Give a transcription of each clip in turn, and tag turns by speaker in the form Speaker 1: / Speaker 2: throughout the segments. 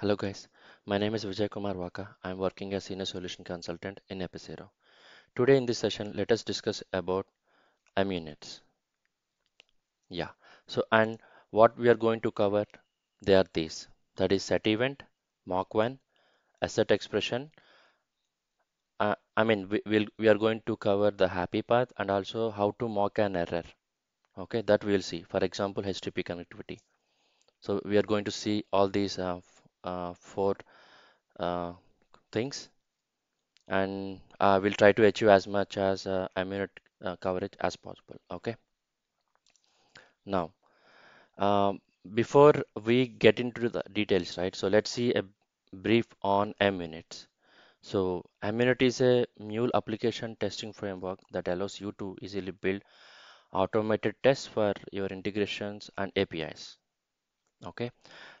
Speaker 1: Hello guys, my name is Vijay Kumar Waka. I am working as Senior Solution Consultant in Epicero. Today in this session, let us discuss about M units. Yeah, so and what we are going to cover, they are these. That is set event, mark one, asset expression. Uh, I mean, we, will we are going to cover the happy path and also how to mock an error. Okay, that we will see. For example, HTTP connectivity. So we are going to see all these uh, uh, for uh, things and we will try to achieve as much as uh, immunity uh, coverage as possible okay now um, before we get into the details right so let's see a brief on mUnits so mUnit is a mule application testing framework that allows you to easily build automated tests for your integrations and APIs okay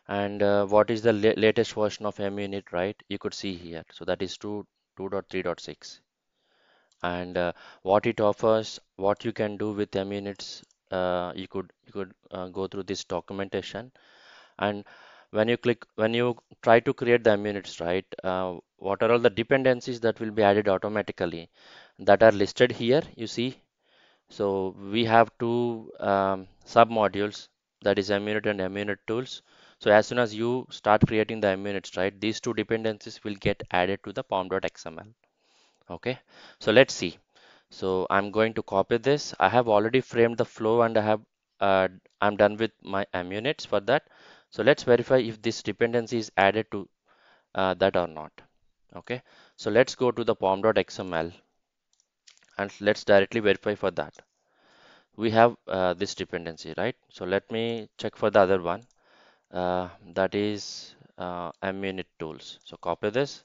Speaker 1: and uh, what is the la latest version of m unit right you could see here so that is 2 2.3.6 and uh, what it offers what you can do with m units uh, you could you could uh, go through this documentation and when you click when you try to create the m units right uh, what are all the dependencies that will be added automatically that are listed here you see so we have two um, sub modules that is MUnit and MUnit tools. So as soon as you start creating the MUnits, right, these two dependencies will get added to the pom.xml. Okay, so let's see. So I'm going to copy this. I have already framed the flow and I have uh, I'm done with my MUnits for that. So let's verify if this dependency is added to uh, that or not. Okay, so let's go to the pom.xml and let's directly verify for that we have uh, this dependency right so let me check for the other one uh, that is uh, munit tools so copy this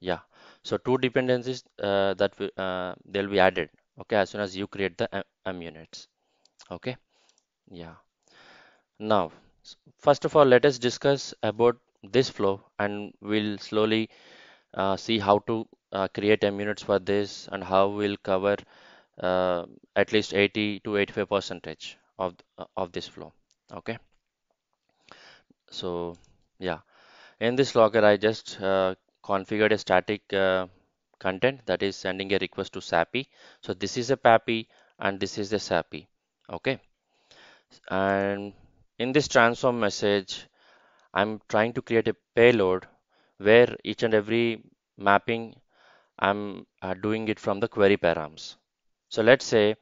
Speaker 1: yeah so two dependencies uh, that uh, they'll be added okay as soon as you create the uh, munits okay yeah now first of all let us discuss about this flow and we'll slowly uh, see how to uh, create m units for this and how we'll cover uh, at least 80 to 85 percentage of uh, of this flow okay so yeah in this logger i just uh, configured a static uh, content that is sending a request to sappy so this is a pappy and this is the sappy okay and in this transform message i'm trying to create a payload where each and every mapping I'm uh, doing it from the query params. So let's say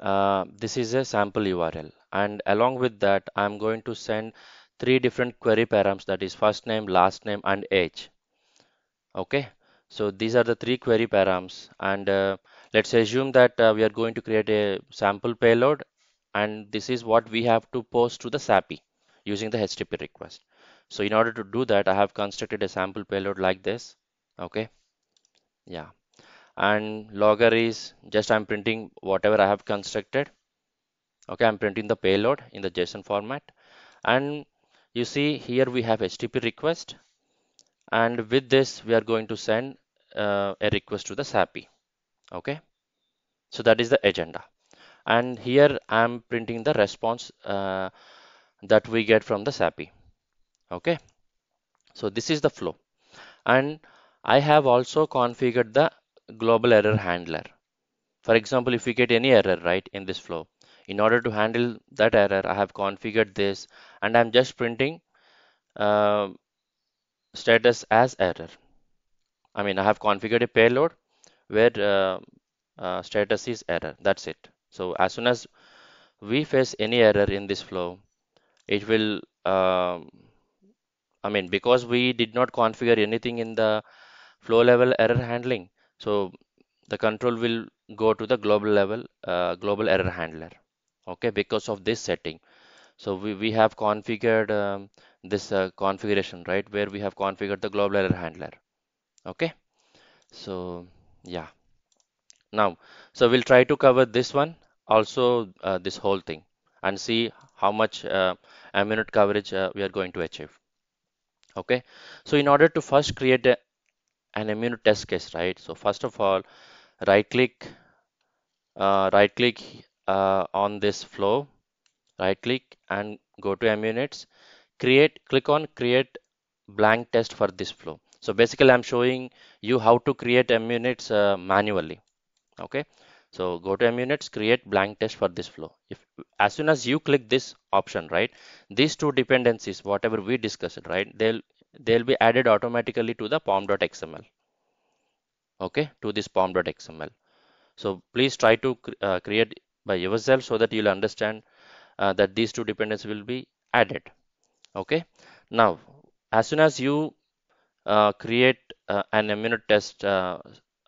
Speaker 1: uh, this is a sample URL and along with that I'm going to send three different query params that is first name, last name and age. Okay, so these are the three query params and uh, let's assume that uh, we are going to create a sample payload and this is what we have to post to the SAPI using the HTTP request. So in order to do that I have constructed a sample payload like this. Okay yeah and logger is just I'm printing whatever I have constructed okay I'm printing the payload in the JSON format and you see here we have HTTP request and with this we are going to send uh, a request to the SAPI okay so that is the agenda and here I'm printing the response uh, that we get from the SAPI okay so this is the flow and I have also configured the global error handler. For example, if we get any error right in this flow, in order to handle that error, I have configured this and I'm just printing uh, status as error. I mean, I have configured a payload where uh, uh, status is error. That's it. So as soon as we face any error in this flow, it will, um, I mean, because we did not configure anything in the flow level error handling so the control will go to the global level uh, global error handler okay because of this setting so we, we have configured um, this uh, configuration right where we have configured the global error handler okay so yeah now so we'll try to cover this one also uh, this whole thing and see how much uh, coverage uh, we are going to achieve okay so in order to first create a an immune test case, right? So first of all, right click, uh, right click uh, on this flow, right click and go to immunits, create, click on create blank test for this flow. So basically I'm showing you how to create immunits uh, manually. Okay. So go to immunits, create blank test for this flow. If as soon as you click this option, right, these two dependencies, whatever we discussed, right, they'll they'll be added automatically to the pom.xml okay to this pom.xml so please try to uh, create by yourself so that you'll understand uh, that these two dependencies will be added okay now as soon as you uh, create uh, an immunity test uh,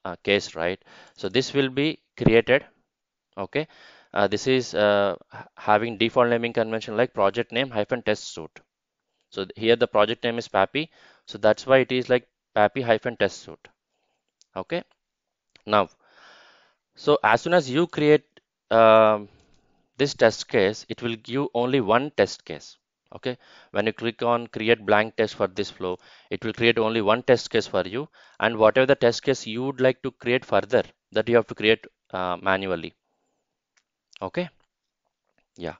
Speaker 1: uh, case right so this will be created okay this is having default naming convention like project name hyphen test suit. So here the project name is Pappy. So that's why it is like Pappy hyphen test suite. Okay. Now, so as soon as you create uh, this test case, it will give only one test case. Okay. When you click on create blank test for this flow, it will create only one test case for you. And whatever the test case you would like to create further, that you have to create uh, manually. Okay. Yeah.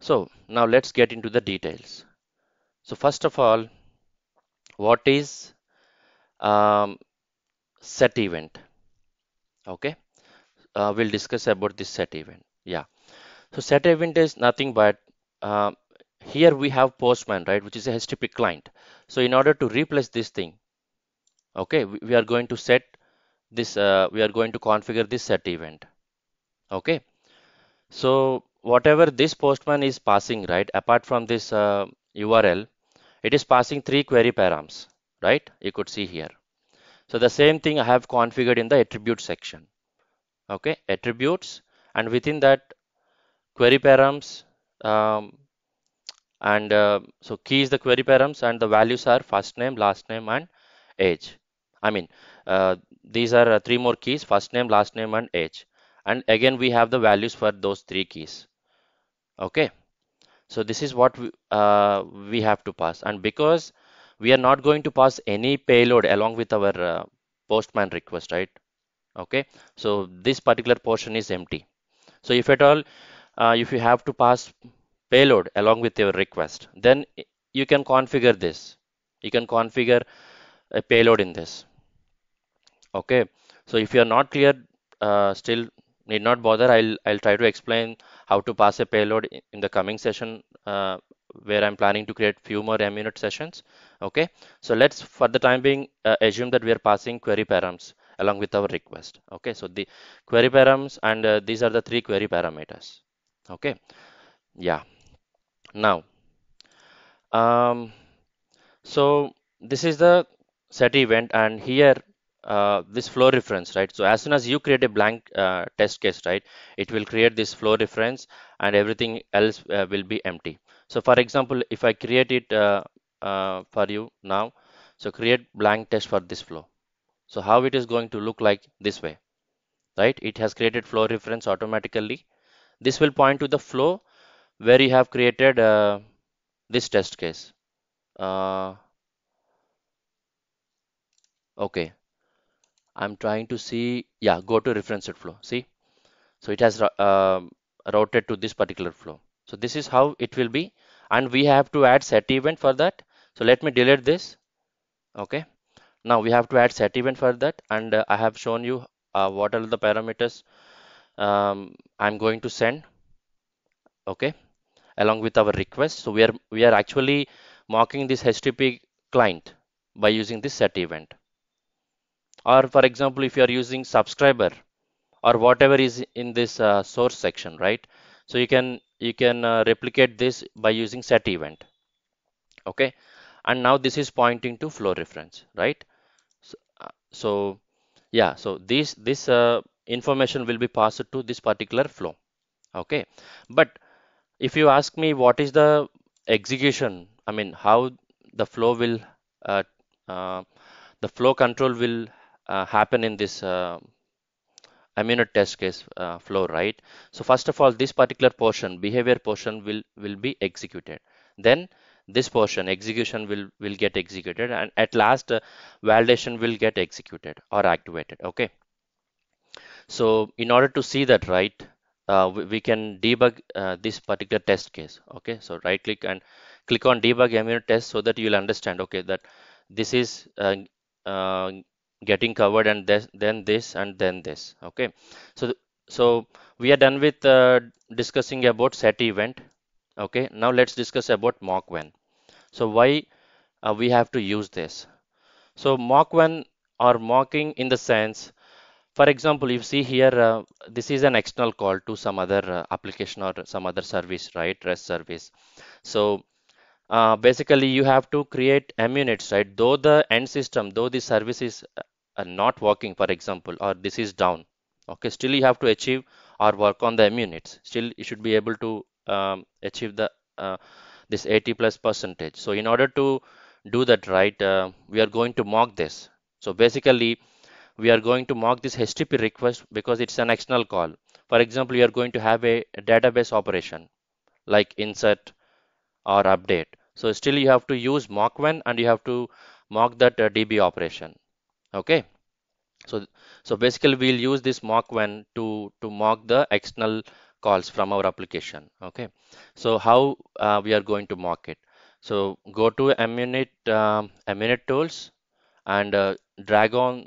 Speaker 1: So now let's get into the details. So first of all, what is um, set event? Okay, uh, we'll discuss about this set event. Yeah, so set event is nothing but uh, here we have postman, right, which is a HTTP client. So in order to replace this thing, okay, we, are going to set this, uh, we are going to configure this set event. Okay, so whatever this postman is passing, right, apart from this URL, uh, it is passing three query params, right? You could see here. So the same thing I have configured in the attribute section. Okay, attributes and within that query params um, and uh, so key is the query params and the values are first name, last name and age. I mean, uh, these are uh, three more keys, first name, last name and age. And again, we have the values for those three keys. Okay. So this is what we, uh, we have to pass. And because we are not going to pass any payload along with our uh, postman request, right? Okay, so this particular portion is empty. So if at all, uh, if you have to pass payload along with your request, then you can configure this. You can configure a payload in this. Okay, so if you are not clear uh, still need not bother i'll i'll try to explain how to pass a payload in the coming session uh, where i'm planning to create few more minute sessions okay so let's for the time being uh, assume that we are passing query params along with our request okay so the query params and uh, these are the three query parameters okay yeah now um so this is the set event and here uh, this flow reference, right? So as soon as you create a blank uh, test case, right, it will create this flow reference and everything else uh, will be empty. So for example, if I create it uh, uh, for you now, so create blank test for this flow. So how it is going to look like this way, right? It has created flow reference automatically. This will point to the flow where you have created this test case. okay, I'm trying to see yeah go to reference flow see so it has uh, routed to this particular flow so this is how it will be and we have to add set event for that so let me delete this okay now we have to add set event for that and uh, I have shown you uh, what are the parameters um, I'm going to send okay along with our request so we are we are actually marking this HTTP client by using this set event or for example if you are using subscriber or whatever is in this uh, source section right so you can you can uh, replicate this by using set event okay and now this is pointing to flow reference right so, uh, so yeah so this this uh, information will be passed to this particular flow okay but if you ask me what is the execution i mean how the flow will uh, uh, the flow control will uh, happen in this uh, amino test case uh, flow right so first of all this particular portion behavior portion will will be executed then this portion execution will will get executed and at last uh, validation will get executed or activated okay so in order to see that right uh, we, we, can debug uh, this particular test case okay so right click and click on debug amino test so that you'll understand okay that this is getting covered and this, then this and then this okay so so we are done with uh, discussing about set event okay now let's discuss about mock when so why uh, we have to use this so mock when or mocking in the sense for example you see here uh, this is an external call to some other uh, application or some other service right rest service so uh, basically you have to create units right though the end system though the service is are not working for example or this is down okay still you have to achieve or work on the units still you should be able to um, achieve the uh, this 80 plus percentage so in order to do that right uh, we are going to mock this so basically we are going to mock this http request because it's an external call for example you are going to have a, a database operation like insert or update so still you have to use mock when and you have to mock that uh, db operation okay so so basically we'll use this mock when to to mock the external calls from our application okay so how uh, we are going to mock it so go to immunit um, immunit tools and uh, drag on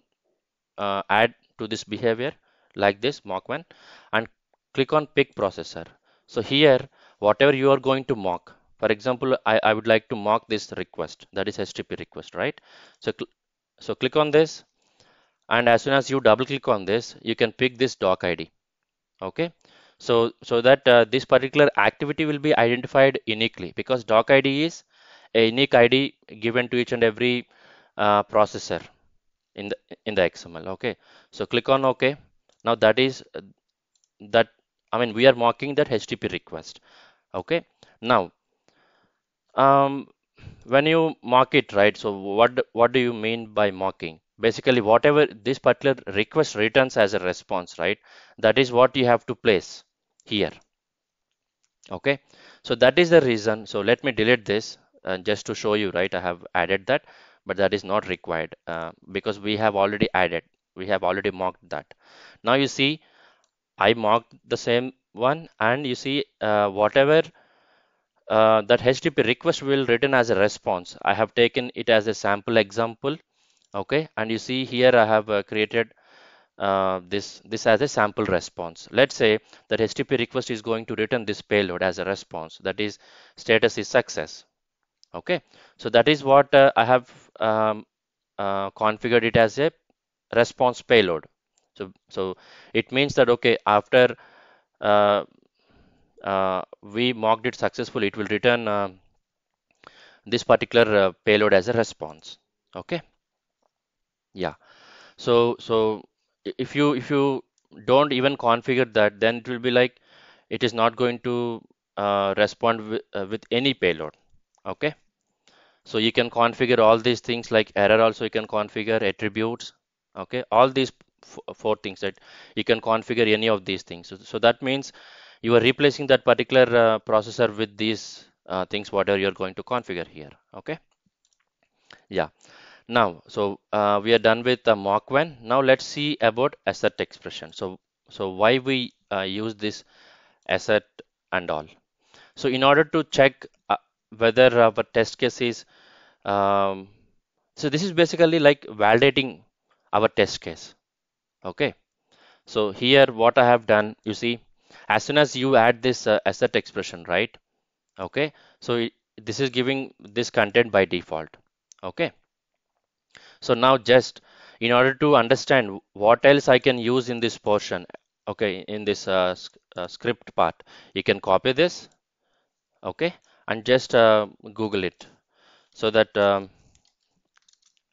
Speaker 1: uh, add to this behavior like this mock when and click on pick processor so here whatever you are going to mock for example I, I would like to mock this request that is http request right so cl so click on this and as soon as you double click on this, you can pick this doc ID. Okay. So, so that uh, this particular activity will be identified uniquely because doc ID is a unique ID given to each and every uh, processor in the in the XML. Okay. So click on OK. Now that is uh, that I mean we are marking that HTTP request. Okay. Now um, when you mock it right so what what do you mean by mocking basically whatever this particular request returns as a response right that is what you have to place here okay so that is the reason so let me delete this uh, just to show you right i have added that but that is not required uh, because we have already added we have already marked that now you see i marked the same one and you see uh, whatever uh, that HTTP request will written as a response. I have taken it as a sample example. Okay, and you see here I have uh, created uh, this this as a sample response. Let's say that HTTP request is going to return this payload as a response. That is status is success. Okay, so that is what uh, I have um, uh, configured it as a response payload. So so it means that okay after uh, uh, we mocked it successfully, it will return uh, this particular uh, payload as a response. Okay. Yeah. So so if you if you don't even configure that, then it will be like it is not going to uh, respond uh, with any payload okay so you can configure all these things like error also you can configure attributes okay all these four things that you can configure any of these things so, so that means you are replacing that particular uh, processor with these uh, things whatever you're going to configure here okay yeah now so uh, we are done with the mock one now let's see about assert expression so so why we uh, use this assert and all so in order to check uh, whether our test case is um, so this is basically like validating our test case okay so here what I have done you see as soon as you add this uh, asset expression right okay so this is giving this content by default okay so now just in order to understand what else I can use in this portion okay in this uh, uh, script part you can copy this okay and just uh, google it so that um,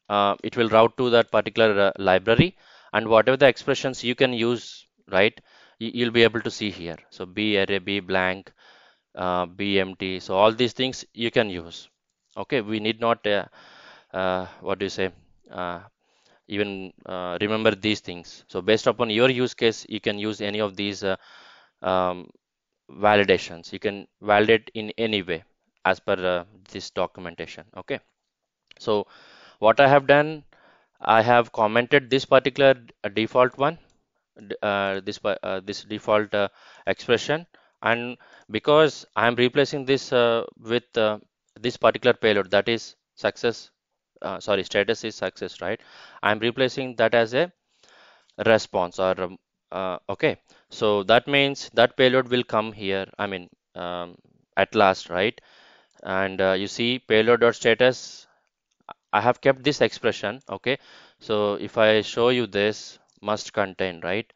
Speaker 1: uh, it will route to that particular uh, library and whatever the expressions you can use right you'll be able to see here so b array b blank uh, b empty so all these things you can use okay we need not uh, uh, what do you say uh, even uh, remember these things so based upon your use case you can use any of these uh, um, validations you can validate in any way as per this documentation okay so what i have done i have commented this particular default one uh, this uh, this default uh, expression and because I am replacing this uh, with uh, this particular payload that is success uh, sorry status is success right I am replacing that as a response or um, okay so that means that payload will come here I mean um, at last right and you see payload dot status I have kept this expression okay so if I show you this must contain right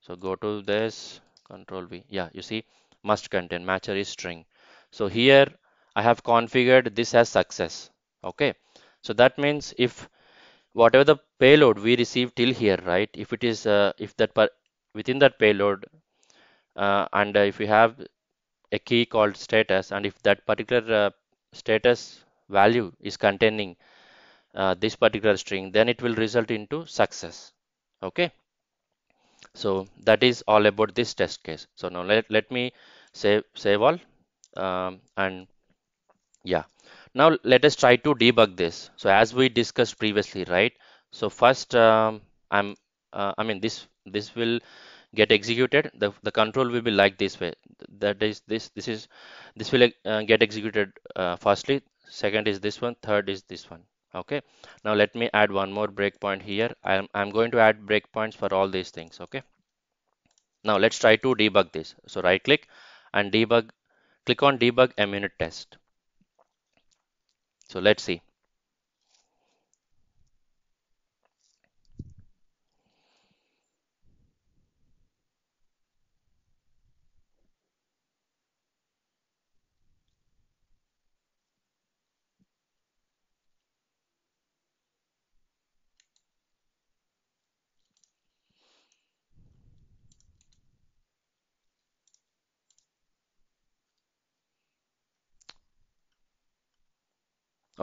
Speaker 1: so go to this control V yeah you see must contain matcher is string so here I have configured this as success okay so that means if whatever the payload we receive till here right if it is uh, if that per within that payload uh, and uh, if we have a key called status and if that particular uh, status value is containing uh, this particular string then it will result into success okay so that is all about this test case so now let, let me save save all um, and yeah now let us try to debug this so as we discussed previously right so first um, i'm uh, i mean this this will get executed the, the control will be like this way that is this this is this will uh, get executed uh, firstly second is this one third is this one okay now let me add one more breakpoint here I'm, I'm going to add breakpoints for all these things okay now let's try to debug this so right click and debug click on debug a minute test so let's see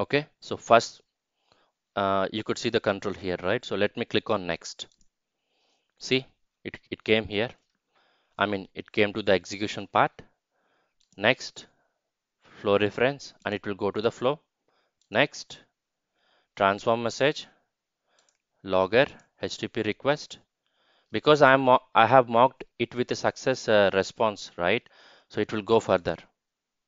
Speaker 1: okay so first uh, you could see the control here right so let me click on next see it, it came here I mean it came to the execution part next flow reference and it will go to the flow next transform message logger HTTP request because I'm I have marked it with a success uh, response right so it will go further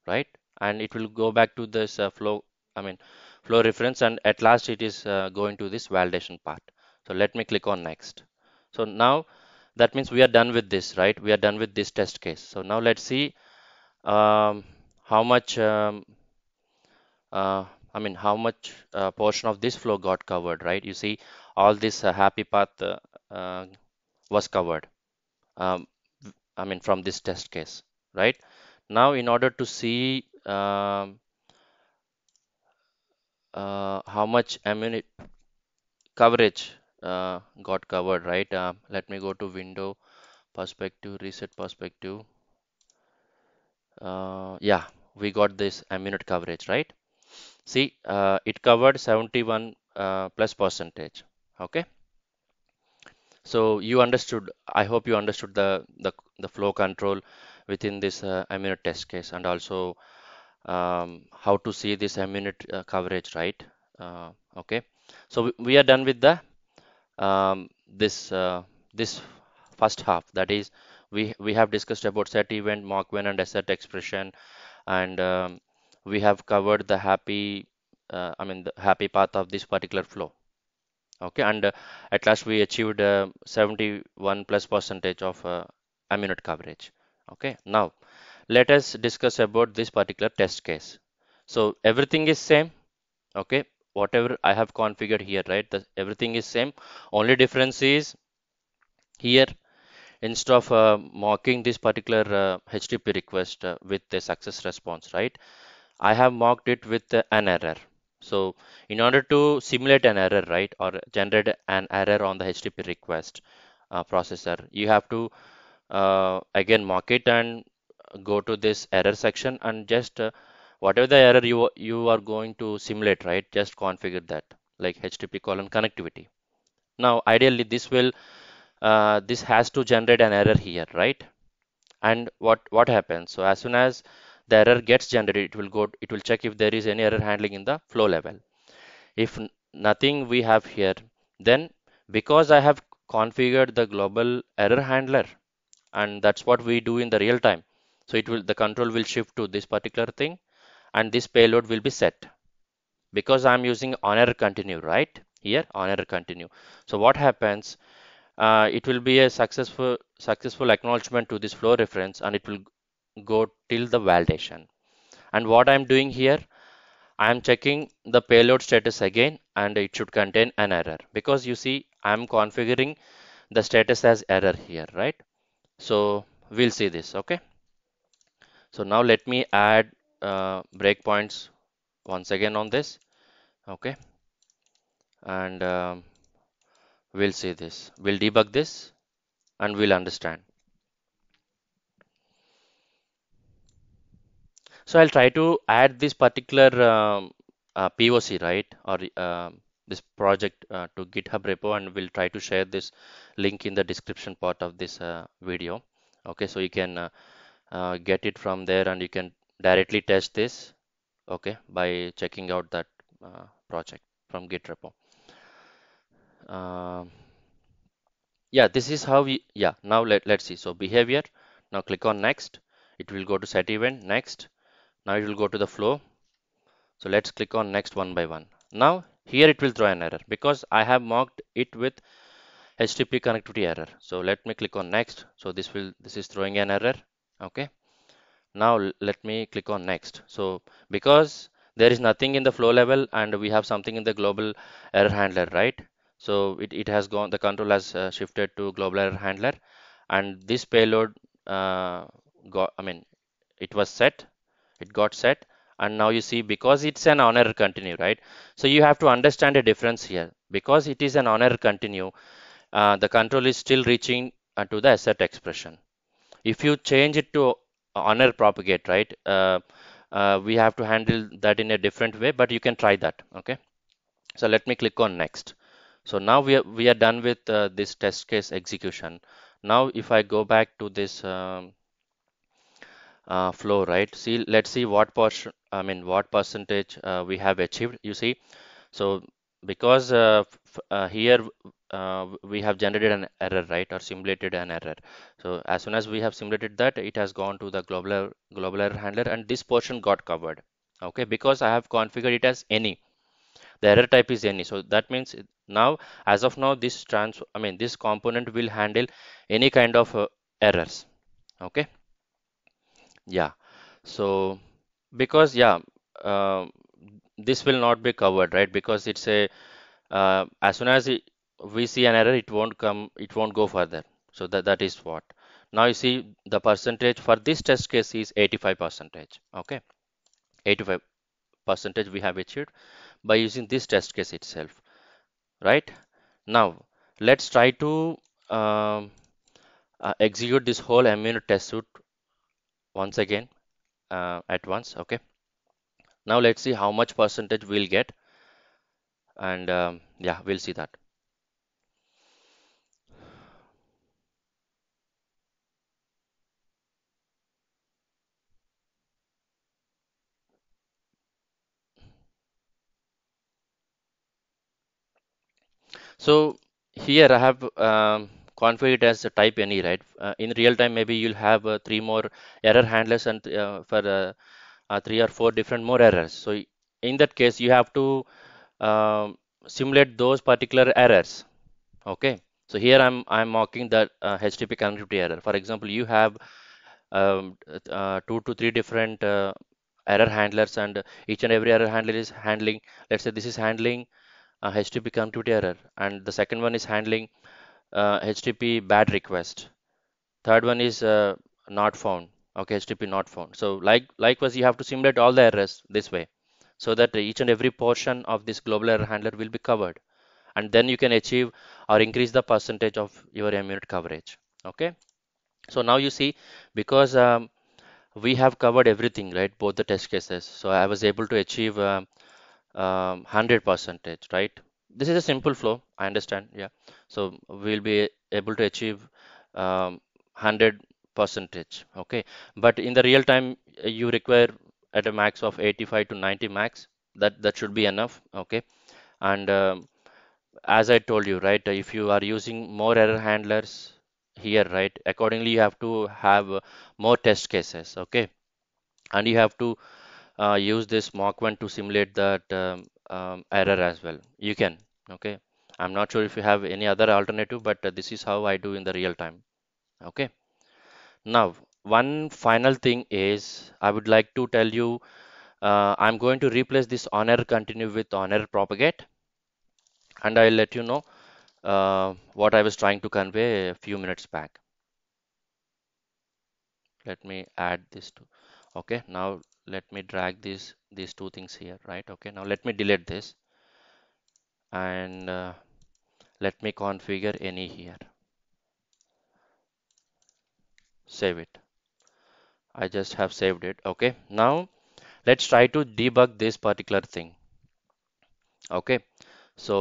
Speaker 1: right and it will go back to this uh, flow I mean flow reference and at last it is uh, going to this validation part. So let me click on next. So now that means we are done with this, right? We are done with this test case. So now let's see um, how much, um, uh, I mean, how much uh, portion of this flow got covered, right? You see all this uh, happy path uh, uh, was covered. Um, I mean, from this test case, right? Now, in order to see um, uh, how much amount coverage uh, got covered right uh, let me go to window perspective reset perspective uh, yeah we got this amount coverage right see uh, it covered 71 uh, plus percentage okay so you understood i hope you understood the the, the flow control within this uh, test case and also um, how to see this immunity uh, coverage, right? Uh, okay, so we are done with the um, this uh, this first half. That is, we we have discussed about set event, mock when, and asset expression, and um, we have covered the happy, uh, I mean, the happy path of this particular flow. Okay, and uh, at last we achieved uh, 71 plus percentage of uh, immunity coverage. Okay, now let us discuss about this particular test case so everything is same okay whatever i have configured here right the, everything is same only difference is here instead of uh, marking this particular uh, http request uh, with the success response right i have marked it with uh, an error so in order to simulate an error right or generate an error on the http request uh, processor you have to uh, again mark it and go to this error section and just uh, whatever the error you you are going to simulate right just configure that like http colon connectivity now ideally this will uh, this has to generate an error here right and what what happens so as soon as the error gets generated it will go it will check if there is any error handling in the flow level if nothing we have here then because i have configured the global error handler and that's what we do in the real time so it will the control will shift to this particular thing and this payload will be set because I'm using on error continue right here on error continue. So what happens uh, it will be a successful successful acknowledgement to this flow reference and it will go till the validation. And what I'm doing here I am checking the payload status again and it should contain an error because you see I'm configuring the status as error here right so we'll see this okay so now let me add uh, breakpoints once again on this okay and um, we'll see this we'll debug this and we'll understand so i'll try to add this particular um, uh, poc right or uh, this project uh, to github repo and we'll try to share this link in the description part of this uh, video okay so you can uh, uh, get it from there and you can directly test this okay by checking out that uh, project from git repo uh, yeah this is how we yeah now let, let's see so behavior now click on next it will go to set event next now it will go to the flow so let's click on next one by one now here it will throw an error because i have marked it with http connectivity error so let me click on next so this will this is throwing an error okay now let me click on next so because there is nothing in the flow level and we have something in the global error handler right so it, it has gone the control has uh, shifted to global error handler and this payload uh, got i mean it was set it got set and now you see because it's an on error continue right so you have to understand the difference here because it is an on error continue uh, the control is still reaching uh, to the asset expression if you change it to honor propagate right uh, uh, we have to handle that in a different way but you can try that okay so let me click on next so now we are, we are done with uh, this test case execution now if I go back to this um, uh, flow right see let's see what portion I mean what percentage uh, we have achieved you see so because uh, uh, here uh, we have generated an error right or simulated an error so as soon as we have simulated that it has gone to the global error, global error handler and this portion got covered okay because i have configured it as any the error type is any so that means now as of now this trans i mean this component will handle any kind of uh, errors okay yeah so because yeah uh, this will not be covered right because it's a uh, as soon as we see an error it won't come it won't go further so that that is what now you see the percentage for this test case is 85 percentage okay 85 percentage we have achieved by using this test case itself right now let's try to um, uh, execute this whole immune test suit once again uh, at once okay now let's see how much percentage we'll get and um, yeah we'll see that so here I have um, configured as a type any right uh, in real time maybe you'll have uh, three more error handlers and uh, for uh, uh, three or four different more errors. So in that case, you have to uh, simulate those particular errors. Okay. So here I'm I'm mocking that uh, HTTP connectivity error. For example, you have um, uh, two to three different uh, error handlers, and each and every error handler is handling. Let's say this is handling HTTP uh, connectivity error, and the second one is handling HTTP bad request. Third one is not found okay http not found so like likewise you have to simulate all the errors this way so that each and every portion of this global error handler will be covered and then you can achieve or increase the percentage of your unit coverage okay so now you see because um, we have covered everything right both the test cases so i was able to achieve um, 100 um, percentage right this is a simple flow i understand yeah so we'll be able to achieve 100 um, percentage okay but in the real time eh, you require at a max of 85 to 90 max that that should be enough okay and um, as i told you right if you are using more error handlers here right accordingly you have to have uh, more test cases okay and you have to uh, use this mock one to simulate that um, um, error as well you can okay i'm not sure if you have any other alternative but uh, this is how i do in the real time okay now, one final thing is I would like to tell you uh, I'm going to replace this honor continue with honor propagate and I'll let you know uh, what I was trying to convey a few minutes back. Let me add this to okay now let me drag these these two things here right okay now let me delete this and uh, let me configure any here save it I just have saved it okay now let's try to debug this particular thing okay so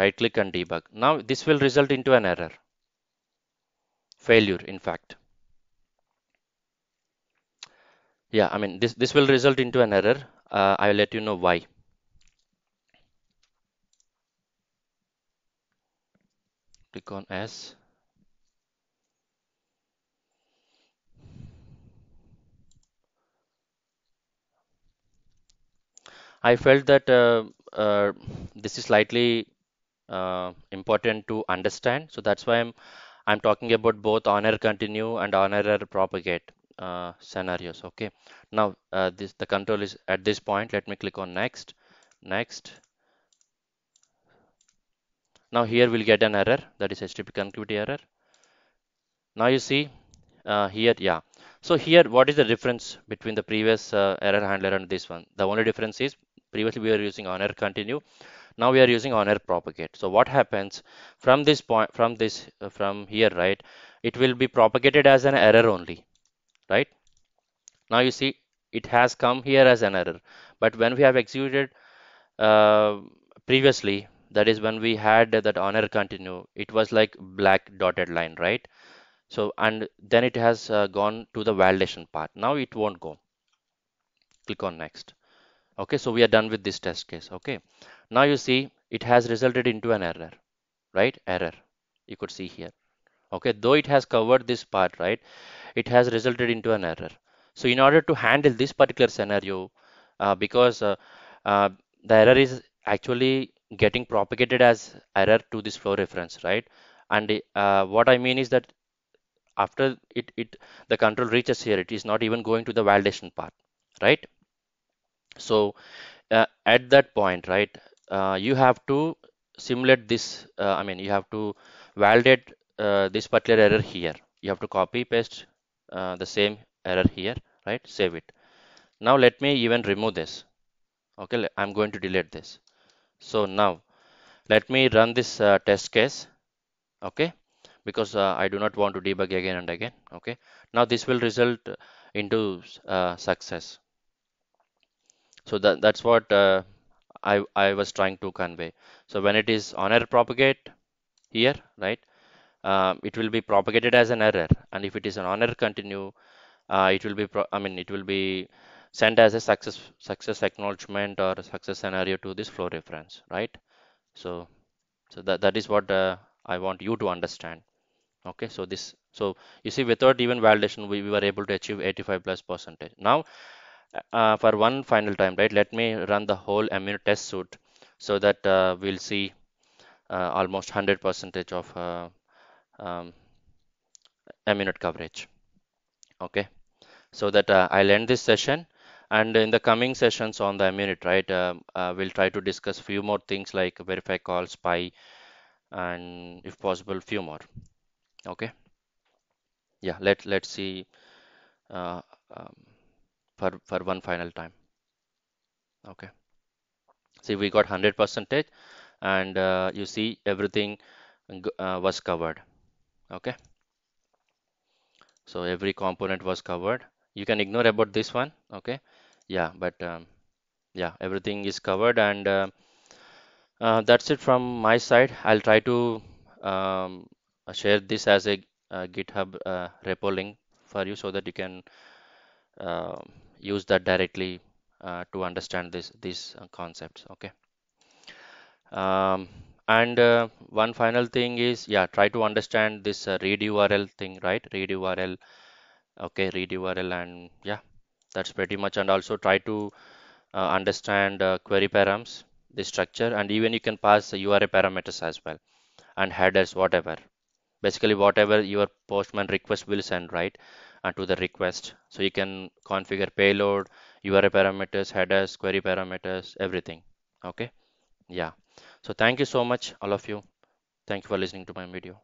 Speaker 1: right click and debug now this will result into an error failure in fact yeah I mean this this will result into an error uh, I'll let you know why click on S I felt that uh, uh, this is slightly uh, important to understand. So that's why I'm I'm talking about both honor continue and honor error propagate uh, scenarios. Okay. Now uh, this the control is at this point. Let me click on next, next. Now here we'll get an error that is HTTP connectivity error. Now you see uh, here, yeah. So here, what is the difference between the previous error handler and this one? The only difference is previously we were using honor continue now we are using honor propagate so what happens from this point from this uh, from here right it will be propagated as an error only right now you see it has come here as an error but when we have executed uh, previously that is when we had that honor continue it was like black dotted line right so and then it has uh, gone to the validation part now it won't go click on next okay so we are done with this test case okay now you see it has resulted into an error right error you could see here okay though it has covered this part right it has resulted into an error so in order to handle this particular scenario uh, because uh, uh, the error is actually getting propagated as error to this flow reference right and uh, what i mean is that after it it the control reaches here it is not even going to the validation part right so uh, at that point right uh, you have to simulate this uh, i mean you have to validate uh, this particular error here you have to copy paste uh, the same error here right save it now let me even remove this okay i'm going to delete this so now let me run this uh, test case okay because i do not want to debug again and again okay now this will result into success so that that's what uh, I, I was trying to convey so when it is on error propagate here right um, it will be propagated as an error and if it is an on error continue uh, it will be I mean it will be sent as a success success acknowledgement or success scenario to this flow reference right so so that that is what uh, I want you to understand okay so this so you see without even validation we, we were able to achieve 85 plus percentage now uh, for one final time right let me run the whole amino test suite so that uh, we'll see uh, almost 100 percent of uh, um, amino coverage okay so that uh, I'll end this session and in the coming sessions on the amino right uh, uh, we'll try to discuss few more things like verify call spy and if possible few more okay yeah let let's see um, for for one final time okay see we got 100 percentage and uh, you see everything uh, was covered okay so every component was covered you can ignore about this one okay yeah but um, yeah everything is covered and uh, uh that's it from my side i'll try to um, share this as a, a github uh, repo link for you so that you can um, use that directly uh, to understand this these uh, concepts okay um, and uh, one final thing is yeah try to understand this uh, read url thing right read url okay read url and yeah that's pretty much and also try to uh, understand uh, query params the structure and even you can pass the url parameters as well and headers whatever basically whatever your postman request will send right uh, to the request. So you can configure payload, URI parameters, headers, query parameters, everything. Okay. Yeah. So thank you so much, all of you. Thank you for listening to my video.